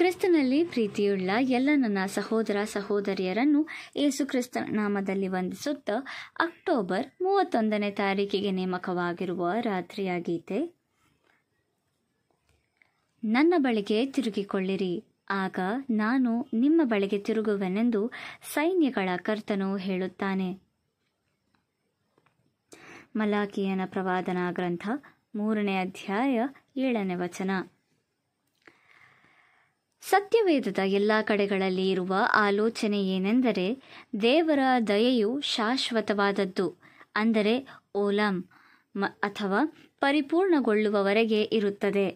ಕ್ರಿಸ್ತನಲ್ಲಿ ಪ್ರೀತಿಯುಳ್ಳ ಎಲ್ಲ ನನ್ನ ಸಹೋದರ ಸಹೋದರಿಯರನ್ನು ಏಸು ಕ್ರಿಸ್ತ ನಾಮದಲ್ಲಿ ವಂದಿಸುತ್ತಾ ಅಕ್ಟೋಬರ್ ಮೂವತ್ತೊಂದನೇ ತಾರೀಕಿಗೆ ನೇಮಕವಾಗಿರುವ ರಾತ್ರಿಯ ಗೀತೆ ನನ್ನ ಬಳಿಗೆ ತಿರುಗಿಕೊಳ್ಳಿರಿ ಆಗ ನಾನು ನಿಮ್ಮ ಬಳಿಗೆ ತಿರುಗುವೆನೆಂದು ಸೈನ್ಯಗಳ ಕರ್ತನು ಹೇಳುತ್ತಾನೆ ಮಲಾಕಿಯನ ಪ್ರವಾದನಾ ಗ್ರಂಥ ಮೂರನೇ ಅಧ್ಯಾಯ ಏಳನೇ ವಚನ ಸತ್ಯವೇದದ ಎಲ್ಲ ಕಡೆಗಳಲ್ಲಿ ಇರುವ ಆಲೋಚನೆ ಏನೆಂದರೆ ದೇವರ ದಯೆಯು ಶಾಶ್ವತವಾದದ್ದು ಅಂದರೆ ಓಲಂ ಅಥವಾ ಪರಿಪೂರ್ಣಗೊಳ್ಳುವವರೆಗೆ ಇರುತ್ತದೆ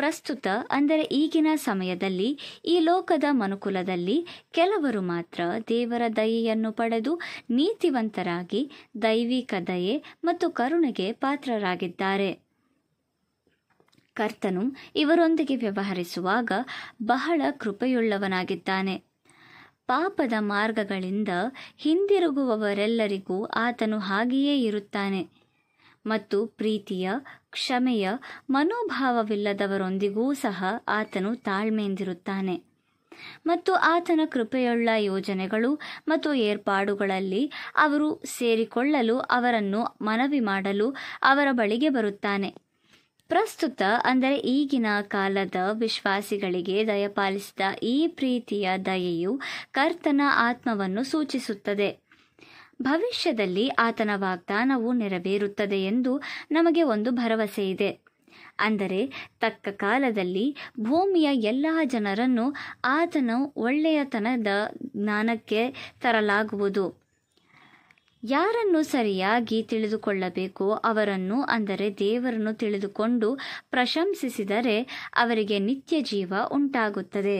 ಪ್ರಸ್ತುತ ಅಂದರೆ ಈಗಿನ ಸಮಯದಲ್ಲಿ ಈ ಲೋಕದ ಮನುಕುಲದಲ್ಲಿ ಕೆಲವರು ಮಾತ್ರ ದೇವರ ದಯೆಯನ್ನು ಪಡೆದು ನೀತಿವಂತರಾಗಿ ದೈವಿಕ ದಯೆ ಮತ್ತು ಕರುಣೆಗೆ ಪಾತ್ರರಾಗಿದ್ದಾರೆ ಕರ್ತನು ಇವರೊಂದಿಗೆ ವ್ಯವಹರಿಸುವಾಗ ಬಹಳ ಕೃಪೆಯುಳ್ಳವನಾಗಿದ್ದಾನೆ ಪಾಪದ ಮಾರ್ಗಗಳಿಂದ ಹಿಂದಿರುಗುವವರೆಲ್ಲರಿಗೂ ಆತನು ಹಾಗೆಯೇ ಇರುತ್ತಾನೆ ಮತ್ತು ಪ್ರೀತಿಯ ಕ್ಷಮೆಯ ಮನೋಭಾವವಿಲ್ಲದವರೊಂದಿಗೂ ಸಹ ಆತನು ತಾಳ್ಮೆಯಿಂದಿರುತ್ತಾನೆ ಮತ್ತು ಆತನ ಕೃಪೆಯುಳ್ಳ ಯೋಜನೆಗಳು ಮತ್ತು ಏರ್ಪಾಡುಗಳಲ್ಲಿ ಅವರು ಸೇರಿಕೊಳ್ಳಲು ಅವರನ್ನು ಮನವಿ ಮಾಡಲು ಅವರ ಬಳಿಗೆ ಬರುತ್ತಾನೆ ಪ್ರಸ್ತುತ ಅಂದರೆ ಈಗಿನ ಕಾಲದ ವಿಶ್ವಾಸಿಗಳಿಗೆ ದಯಪಾಲಿಸಿದ ಈ ಪ್ರೀತಿಯ ದಯೆಯು ಕರ್ತನ ಆತ್ಮವನ್ನು ಸೂಚಿಸುತ್ತದೆ ಭವಿಷ್ಯದಲ್ಲಿ ಆತನ ವಾಗ್ದಾನವು ನೆರವೇರುತ್ತದೆ ಎಂದು ನಮಗೆ ಒಂದು ಭರವಸೆ ಇದೆ ಅಂದರೆ ತಕ್ಕ ಕಾಲದಲ್ಲಿ ಭೂಮಿಯ ಎಲ್ಲ ಜನರನ್ನು ಆತನ ಒಳ್ಳೆಯತನದ ಜ್ಞಾನಕ್ಕೆ ತರಲಾಗುವುದು ಯಾರನ್ನು ಸರಿಯಾಗಿ ತಿಳಿದುಕೊಳ್ಳಬೇಕು ಅವರನ್ನು ಅಂದರೆ ದೇವರನ್ನು ತಿಳಿದುಕೊಂಡು ಪ್ರಶಂಸಿಸಿದರೆ ಅವರಿಗೆ ನಿತ್ಯ ಜೀವ ಉಂಟಾಗುತ್ತದೆ